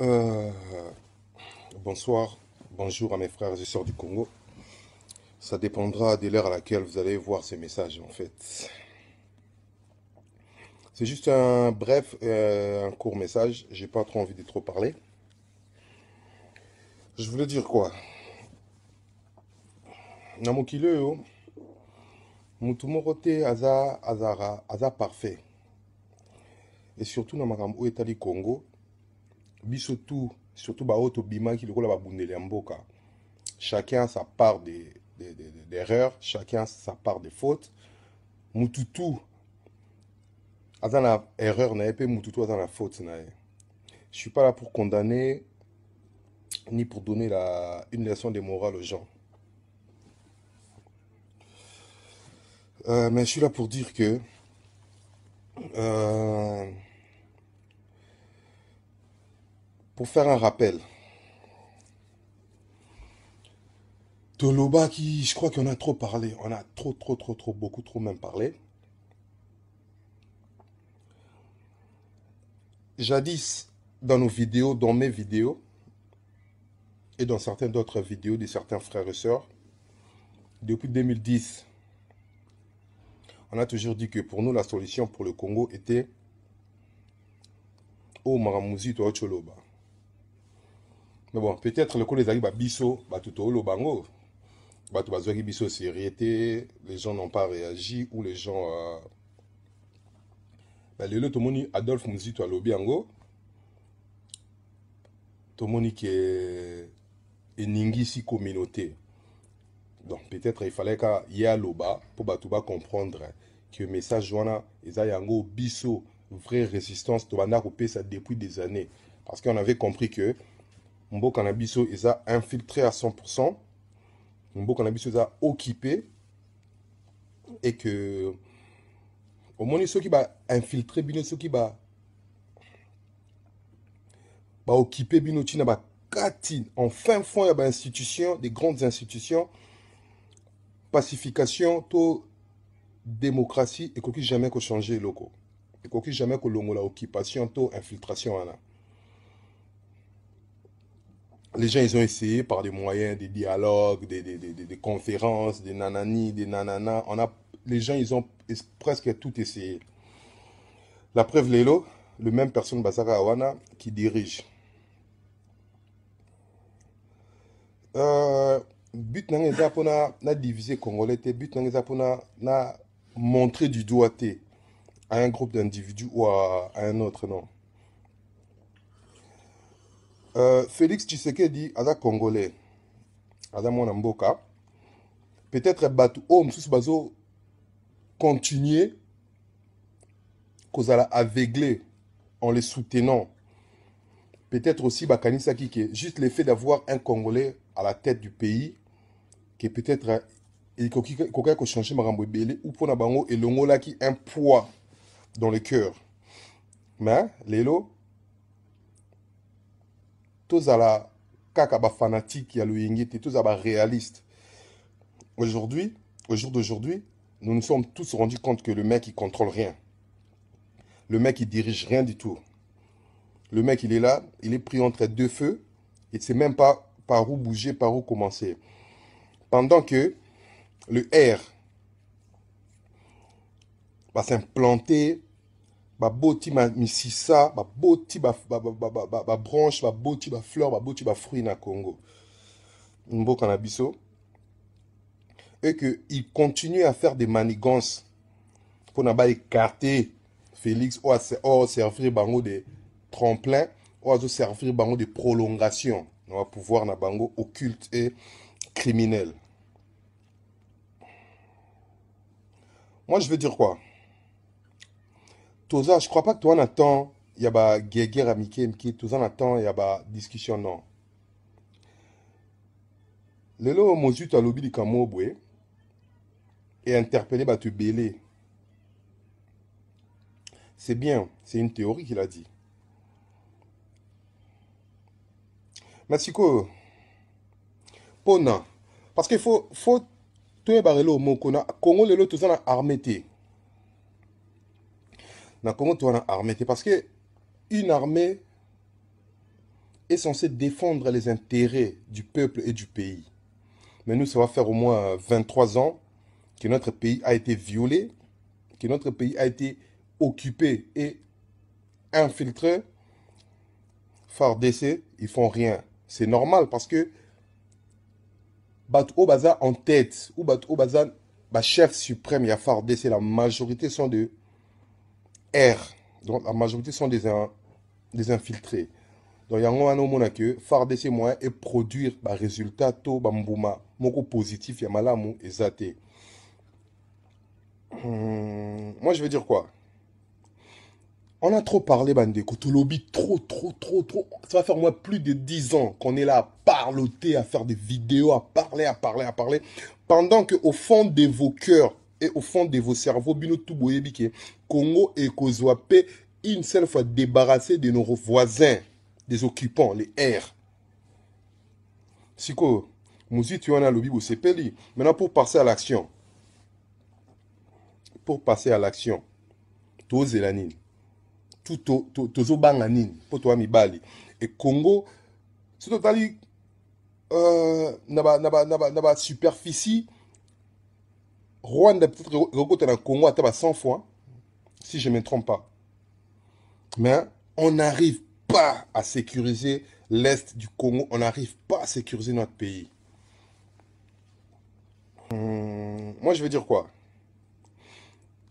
Euh, bonsoir, bonjour à mes frères et sœurs du Congo. Ça dépendra de l'heure à laquelle vous allez voir ces messages en fait. C'est juste un bref, euh, un court message. J'ai pas trop envie de trop parler. Je voulais dire quoi Namokileo, Moutoumorote, aza azara aza parfait. Et surtout et Tali Congo, mais surtout surtout ba le bimaki lokola babundeli les mboka chacun sa part d'erreur de, de, chacun sa part de faute mutu tu aza la erreur na pas mutu toi faute na je suis pas là pour condamner ni pour donner la, une leçon de morale aux gens euh, mais je suis là pour dire que euh, pour faire un rappel. Toloba qui, je crois qu'on a trop parlé. On a trop, trop, trop, trop, beaucoup trop même parlé. Jadis, dans nos vidéos, dans mes vidéos, et dans certaines d'autres vidéos de certains frères et sœurs, depuis 2010, on a toujours dit que pour nous, la solution pour le Congo était au oh, Maramouzi Choloba mais bon peut-être le coup à lokola bah, bah, au babiso bato tooloba tout bato bazwaki c'est réité les gens n'ont pas réagi ou les gens euh... balelo tomoni adolphe muzito alobi yango tomoni ke eningisi communauté donc peut-être il fallait efallai pour ye bah, tout mpo comprendre que le message wana eza yango biso vraie résistance tobanda ça depuis des années parce qu'on avait compris que mboka na biso a infiltré à 100% mboka na a occupé et que Au ceux qui va infiltré, ba qui ont occupé bakati en fin fond y a des grandes institutions pacification taux démocratie ekoki jamais kochanger Et ekoki jamais la occupation taux infiltration les gens, ils ont essayé par des moyens, des dialogues, des, des, des, conférences, des nanani, des nanana. On a, les gens, ils ont presque tout essayé. La preuve, Lélo, le même personne, Basara qui dirige. Euh, but n'a na divisé Congolais, but n'a na montré du doigté à un groupe d'individus ou à, à un autre, non euh, félix tshisekedi aza congolais aza mwana mboka peut-être bato oyo continuer, continuer kozala aveuglé en les soutenant peut-être aussi bakanisaki que juste le fait d'avoir un congolais à la tête du pays qui peut-être euh, il ekokaki kochange changé ebele ou pona bango elongolaki un poids dans le cœur mais lelo à la fanatique fanatique fanatique, ya Tous à bas réaliste. aujourd'hui au jour d'aujourd'hui nous nous sommes tous rendus compte que le mec il contrôle rien le mec il dirige rien du tout le mec il est là il est pris entre deux feux il ne sait même pas par où bouger par où commencer pendant que le R va s'implanter baboti ma misisa ba fleur ba bafleur ba fruit na congo mboka na biso et qu'il continue à faire des manigances pour n'a pas écarter Félix ou à servir bango de tremplin ou à servir bango de prolongation on va pouvoir na bango occulte et criminel moi je veux dire quoi je crois pas que toi Nathan ya ba guerre sont en toza il y a ba discussion non lelo mozwi de alobi et interpeller interpellé bah, tu belé. c'est bien c'est une théorie qu'il a dit me sikoyo parce qu'il faut, faut toyeba l'eau moko na congo lelo toza ça a armé. Comment tu as armée parce que une armée est censée défendre les intérêts du peuple et du pays. Mais nous, ça va faire au moins 23 ans que notre pays a été violé, que notre pays a été occupé et infiltré. Fardessé, ils font rien. C'est normal parce que Batou Baza en tête ou Batou Baza, bah, chef suprême, il y a Fardessé. la majorité sont de R, donc la majorité sont des, des infiltrés. Donc, il y a un faire des moyens et produire des bah, résultats tout bambouma, moko positif, ya malamu, et hmm, moi, je veux dire quoi On a trop parlé, bande lobby, trop, trop, trop, trop. Ça va faire moi plus de 10 ans qu'on est là à parloter, à faire des vidéos, à parler, à parler, à parler. Pendant que au fond de vos cœurs, et au fond de vos cerveaux bino tout Congo et kozwa une seule fois débarrassé de nos voisins des occupants les R siko muzi tiwana c'est bosepeli maintenant pour passer à l'action pour passer à l'action tous Tout au tozobanga Tout toi toi mibali Et congo c'est totali euh, naba, naba, naba, naba ba, Rwanda, peut-être dans le Congo à 100 fois, si je ne me trompe pas. Mais on n'arrive pas à sécuriser l'Est du Congo, on n'arrive pas à sécuriser notre pays. Hmm, moi, je veux dire quoi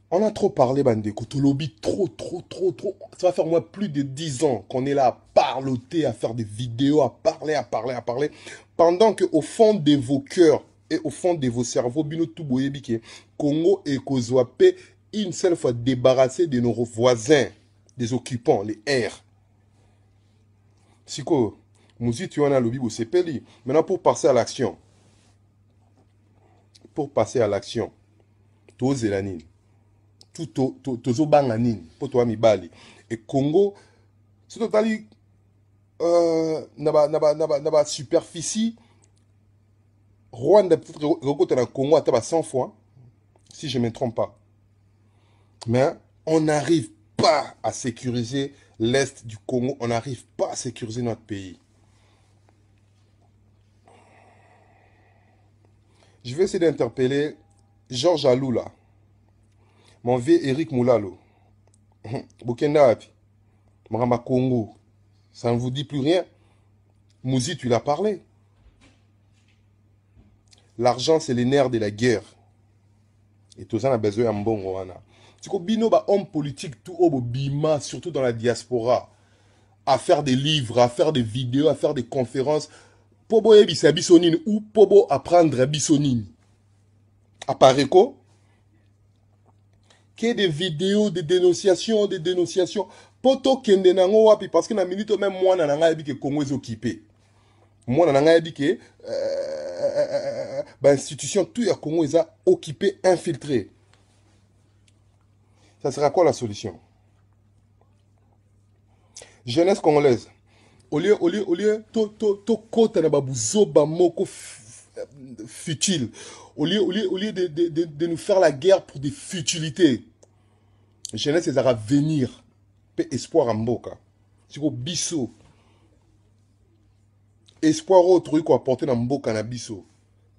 On a trop parlé, bande tout lobby, trop, trop, trop, trop. Ça va faire moi plus de 10 ans qu'on est là à parloter, à faire des vidéos, à parler, à parler, à parler. Pendant que au fond de vos cœurs, et au fond de vos cerveaux bino tout boyebike Congo et Kozoapé une seule fois débarrassé de nos voisins des occupants les R siko le c'est bosepeli maintenant pour passer à l'action pour passer à l'action tous tozela au tozobanga nini pour toi mibali et congo c'est totali Euh, naba, naba naba naba Rwanda, peut-être dans le Congo à 100 fois, si je ne me trompe pas. Mais on n'arrive pas à sécuriser l'Est du Congo, on n'arrive pas à sécuriser notre pays. Je vais essayer d'interpeller Georges Aloula, mon vieux Eric Moulalo, Bukenda Marama Congo, ça ne vous dit plus rien Mouzi, tu l'as parlé l'argent c'est les nerfs de la guerre et tous on a besoin d'un bon Si c'est bino ba homme politique tout bima surtout dans la diaspora à faire des livres à faire des vidéos à faire des conférences pobo yebisa faire ou pobo apprendre À à que des vidéos de dénonciation des dénonciations poto kende nango parce que na minute même moi, na à que occupé moi na ngai ayebike euh, bainstitution tout le congo est occupé infiltré ça sera quoi la solution jeunesse congolaise au lieu au lieu au lieu tokota na babuzoba moko futile au lieu au lieu au lieu de, de, de, de nous faire la guerre pour des futilités jeunesse ezalaka venir paix espoir ya mboka siko biso espoir qu'on bon cannabis oh.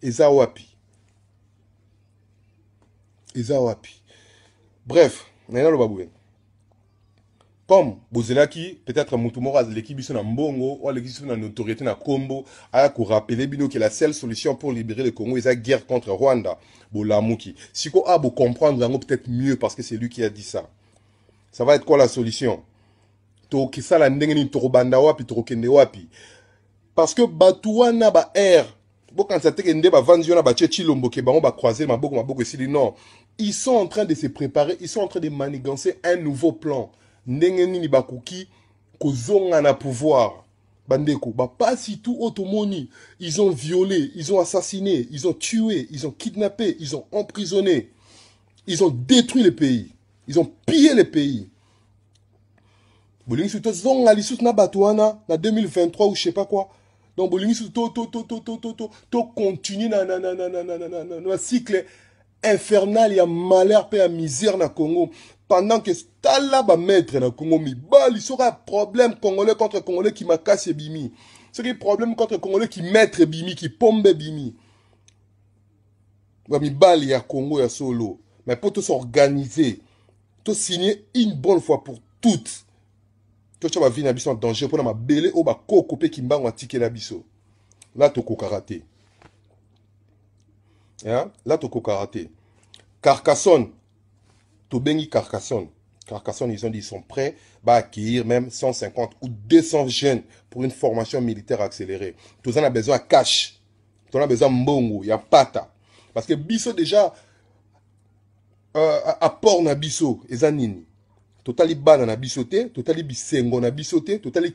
Et ça, c'est biso Et wapi c'est wapi bref on va baboué. comme qui peut-être motu l'équipe un bon mbongo ou l'équipe de notoriété na que la seule solution pour libérer le congo la guerre contre rwanda bolamuki vous a vous peut-être mieux parce que c'est lui qui a dit ça ça va être quoi la solution wapi wapi parce que batuana ba air bokanisa te kende bavandi yo na on chilombo croiser ma bacroise maboko maboko esili non ils sont en train de se préparer ils sont en train de manigancer un nouveau plan ndenge nini ko zonga na pouvoir bandeko si tout oyo ils ont violé ils ont assassiné ils ont tué ils ont kidnappé ils ont emprisonné ils ont détruit le pays ils ont pillé le pays bolingi soki tozonga lisusu na bato na 2023 ou je sais pas quoi donc bolingi continuer dans un cycle infernal il y a malheur et à misère na congo pendant que tala mettre na congo mibali aura un problème congolais contre congolais qui m'a bimi ce un problème contre congolais qui maître Bimi, qui pombe ebimi bamibali ya congo ya solo mais pour organiser, tout signer une bonne fois pour toutes va venir na biso en danger mpona mabele oyo qui m'a kimbango atikela biso la tokokaka karaté. Hein? là la tokokaka karaté carcassonne béni carcassonne Carcassonne, ils ont dit, ils sont prêts à accueillir même 150 ou 200 jeunes pour une formation militaire accélérée. Tout ça, a besoin de cash. tu as besoin de mbongo, il y a pata. Parce que Bisso, déjà, euh, apport na et totali bana na bisoté, totali bisengo na bisoté, totali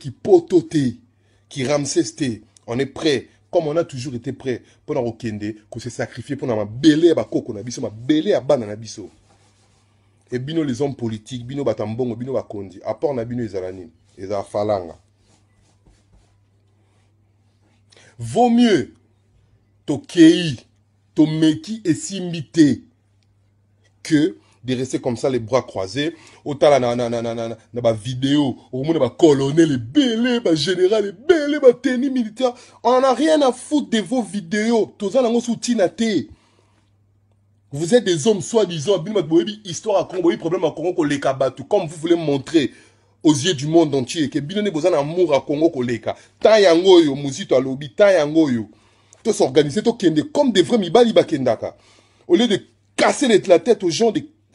on est prêt comme on a toujours été prêt mpona kokende se sacrifier pour mabele à bakoko na biso ma à bana na biso Et bino les hommes politiques bino batambongo, bino mbongo bino bakondi apport na bino les nini les falanga vaut mieux tokei tomeki et simite, que de rester comme ça les bras croisés otala na na na na na na ba vidéo au omona ba colonel ebele ba général ebele ba tenue militaire on n'a rien à foutre de vos vidéos toza nango sous tina vous êtes des hommes soi-disant bino bato histoire à congo problème à congo koleka bato comme vous voulez montrer aux yeux du monde entier que bino besoin boza na amour à congo koleka tant yango yo mozito alobi tant yango yo organisés tous kende comme de vrais mibali bakendaka au lieu de casser la tête aux gens de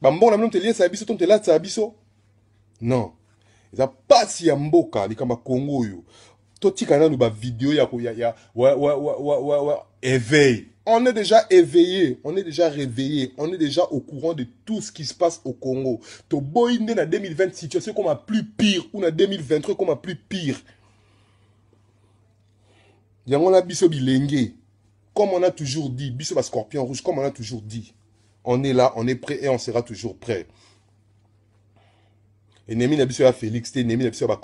bambongo na bino teliesa biso to telatsa biso non eza pasi ya mboka likambo kongo oyo totika ba video ya, ya, ya wa, wa, wa, wa, wa, wa, éveil on est déjà éveillé, on est déjà réveillé, on est déjà au courant de tout ce qui se passe au Congo. To Toboïne na 2020 situation comme la plus pire ou na 2023 comme la plus pire. Yango na biso bilenge. Comme on a toujours dit, biso ba scorpion rouge comme on a toujours dit on est là, on est prêt et on sera toujours prêt. enemi na à félix na pas à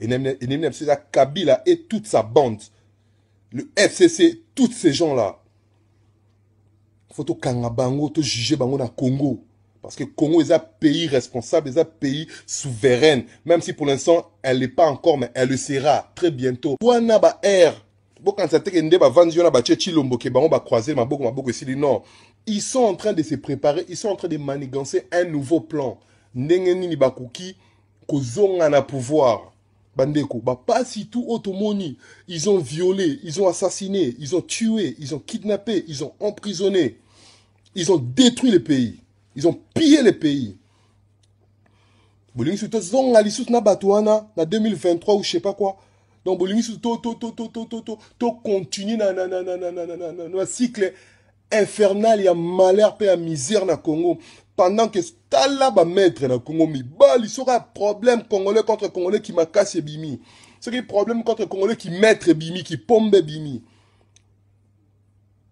Et na kabila et toute sa bande le fcc toutes ces gens là faut tu bango juges dans le congo parce que congo est un pays responsable un pays souverain. même si pour l'instant elle l'est pas encore mais elle le sera très bientôt na ils sont en train de se préparer, ils sont en train de manigancer un nouveau plan. Ndenge nini bakoki kozonga na pouvoir. Bandeko, bah pas si tout autonomie. Ils ont violé, ils ont assassiné, ils ont tué, ils ont kidnappé, ils ont emprisonné. Ils ont détruit le pays. Ils ont pillé le pays. bolingi soki tozonga lisusu na bato wana na 2023 ou je sais pas quoi donc bolingi soki tocontinue na cycle infernal, il y a malheur y a misère le congo pendant que tala mettre na congo mibali sera un problème congolais contre congolais qui ki makasi ebimi un problème contre congolais qui maître ebimi ki pombe ebimi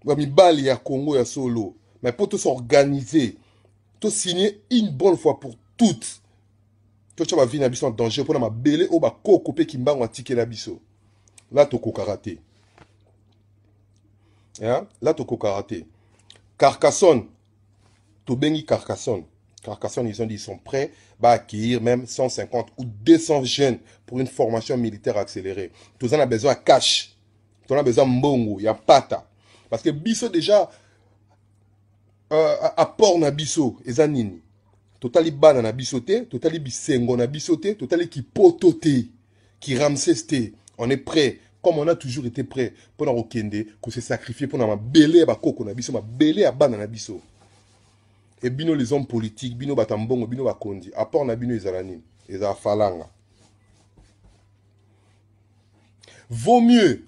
bamibali au congo ya solo mais pour s'organiser tout signer une bonne fois pour toutes totya va vivre dans en danger mpona mabele qui bakoko qui m'a ticket biso là tu karaté la là tokoka karaté, carcassonne bengi carcassonne Carcassonne, ils ont dit, ils sont prêts à accueillir même 150 ou 200 jeunes pour une formation militaire accélérée. Tous ça, besoin de cash. tu en as besoin de mbongo, il y a pata. Parce que Bissot, déjà, euh, apport na Bissot, et Zanini. Totali bana na bisoté, totali bisengo na bisoté, totali kipototé, qui ramsesté. On est prêt comme on a toujours été prêt pendant Okende, qu'on s'est sacrifié pendant ma belé à Koko Nabiso, ma belé à Ban Nabiso. Et bino les hommes politiques, bino Batambongo, bino Bakondi, à part Nabino les Afalanga. Vaut mieux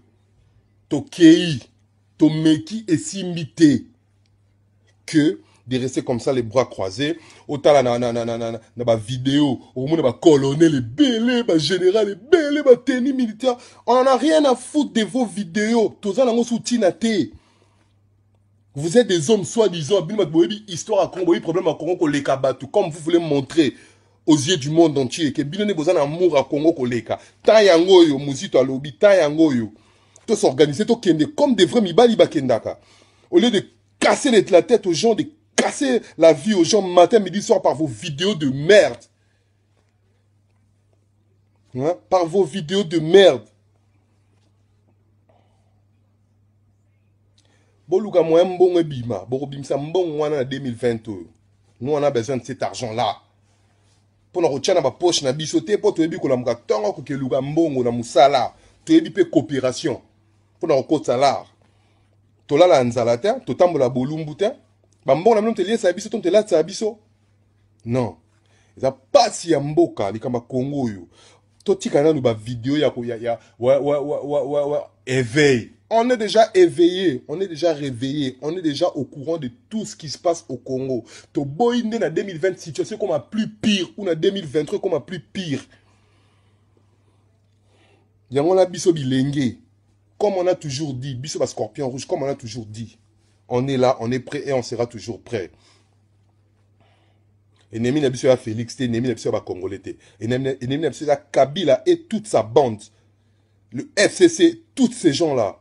tokei, tomeki et simité que de rester comme ça les bras croisés otala na na na na na na ba vidéo les ba colonel ebele ba général les ba tenue militaire on en a rien à foutre de vos vidéos toza nango soutien à te vous êtes des hommes soi-disant Vous avez histoire à Congo, problème Congo, koleka kabatu comme vous voulez montrer aux yeux du monde entier que bino nde besoin à amour Congo koleka ntan yango oyo mozito alobi Tout yango tout tosorganize kende comme des vrais mibali bakendaka au lieu de casser la tête aux gens de cassez la vie aux gens matin, midi, soir par vos vidéos de merde. Hein? Par vos vidéos de merde. boluka moyen mbongo ebima bokobimisa mbongo bon na 2020 2022 nous on a besoin de cet argent là pour dans ma poche na bapoche na biso te mpo toyebi kolamuka ntongo kokeluka mbongo na mosala toyebi mpe coopération pour mpona kokotisa lar tolala nous nzala te totambola bolumbu te bambongo na bino teliesa te to telatisa biso non eza mpasi ya mboka likambo kongo oyo totika ba bavideo ya, ya, ya wa, wa, ouais, ouais, ouais, wa, éveil on est déjà éveillé, on est déjà réveillé, on est déjà au courant de tout ce qui se passe au Congo. Toboïne na 2020 situation comme a plus pire ou na 2023 comme a plus pire. Yango na biso bilenge. Comme on a toujours dit, biso ba scorpion rouge comme on a toujours dit on est là, on est prêt et on sera toujours prêt. Et n'a pas Félix, Némi n'a pas Congolais, Némi n'a Kabila et toute sa bande. Le FCC, tous ces gens-là.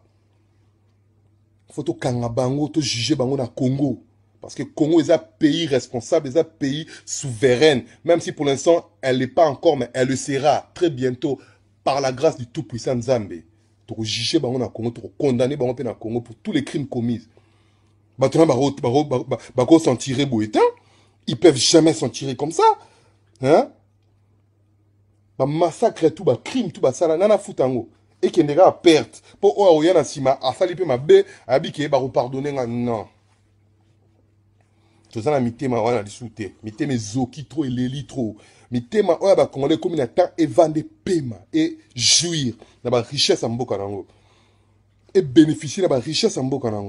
Faut que kangabango, juges juger bango na Congo. Parce que Congo est un pays responsable, est un pays souverain. Même si pour l'instant, elle n'est pas encore, mais elle le sera très bientôt par la grâce du Tout-Puissant Zambé. Tu juger Bango le Congo, tu condamner Bango le Congo pour tous les crimes commis maintenant bako bako bako s'en tirer boétain ils peuvent jamais s'en tirer comme ça hein ba massacre tout ba crime tout ba sala nana futango et qui perte pour rien oh, oya oh, na sima asali pe mabe abike ba pardonner ah, mité non on mitema wana souté mité mes zoki trop et eleli trop ma mitema ba bakongole comme na temps evande pema jouir na barichesse richesse mboka na et bénéficier na bah, la richesse mboka na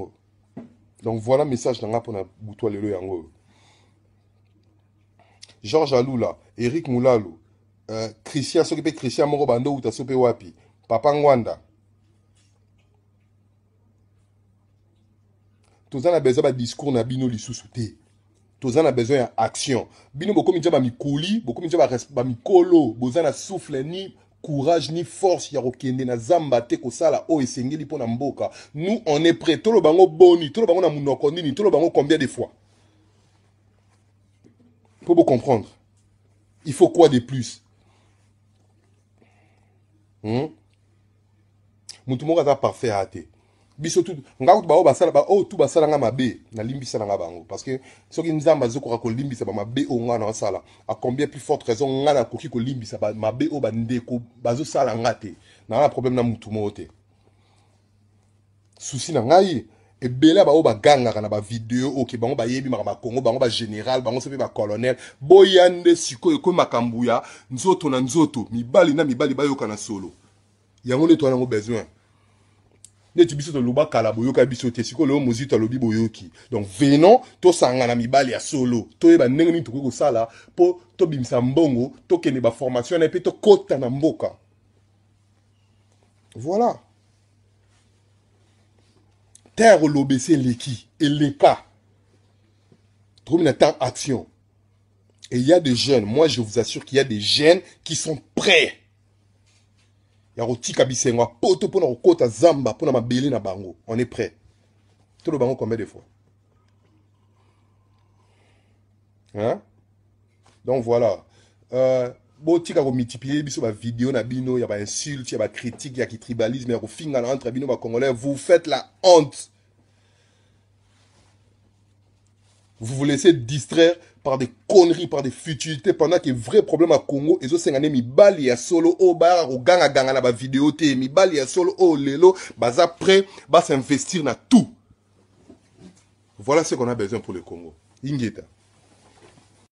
donc voilà message nanga mpona butu le yango Georges george eric Moulalou, euh, Christian, christian soki mpe christian Morobando ou uta wapi papa ngwanda toza a besoin discours, na bino lisusu te toza a besoin ya action bino bokomi ntia bamikoli bokomi ntia bamikolo boza na souffle ni courage ni force ya rokende na zamba te sala o esengeli po na mboka nous on est prêt toloba bango boni tolo bango na munoko nini le bango combien de fois Vous comprendre. il faut quoi de plus hmm? mutumoka parfait parfait te biso ngaut nga kutu bao basala ba oh tu basala nga mabe na limbisa nga bango parce que soki nzamba zoko ko limbisa ba mabe o nga na sala à combien plus forte raison nga na koki ko limbisa ba mabe o ba ndeko bazo sala nga te na na problème na mutu mote souci na ngai ebele ganga kana na video, oke bango bayebi makambo ma kongo bango général bango sope ba colonel, boyande siko ekomi makambo ya nzoto na nzoto mibali na mibali yo kana solo yango to na yango besoin neti biso tolobaka ala boyoka biso te sikoyo leyo to lobi boyoki donc venons sangana ya solo to ndenge nini tokoki kosala mpo tobimisa mbongo tokende baformation na ye kota na mboka voilà terre oloba Leki et eleka tokomi na temps action et il y a des jeunes moi je vous assure qu'il y a des jeunes qui sont prêts ya kotika bisengo ya poto mpona à zamba mpona mabele na bango on est prêt le bango combien de fois hein? donc voilà euh, botika multiplier biso vidéo na bino ya insulte ya critique ya kitribalisme ya kofingana entre bino congolais, vous faites la honte vous vous laissez distraire par des conneries, par des futilités, pendant que vrai problème à Congo, et mibali ya solo au oh, bar, au gang à gang à la vidéo, te mibali ya solo au oh, lelo, bas après bas s'investir dans tout. Voilà ce qu'on a besoin pour le Congo. Ingeta.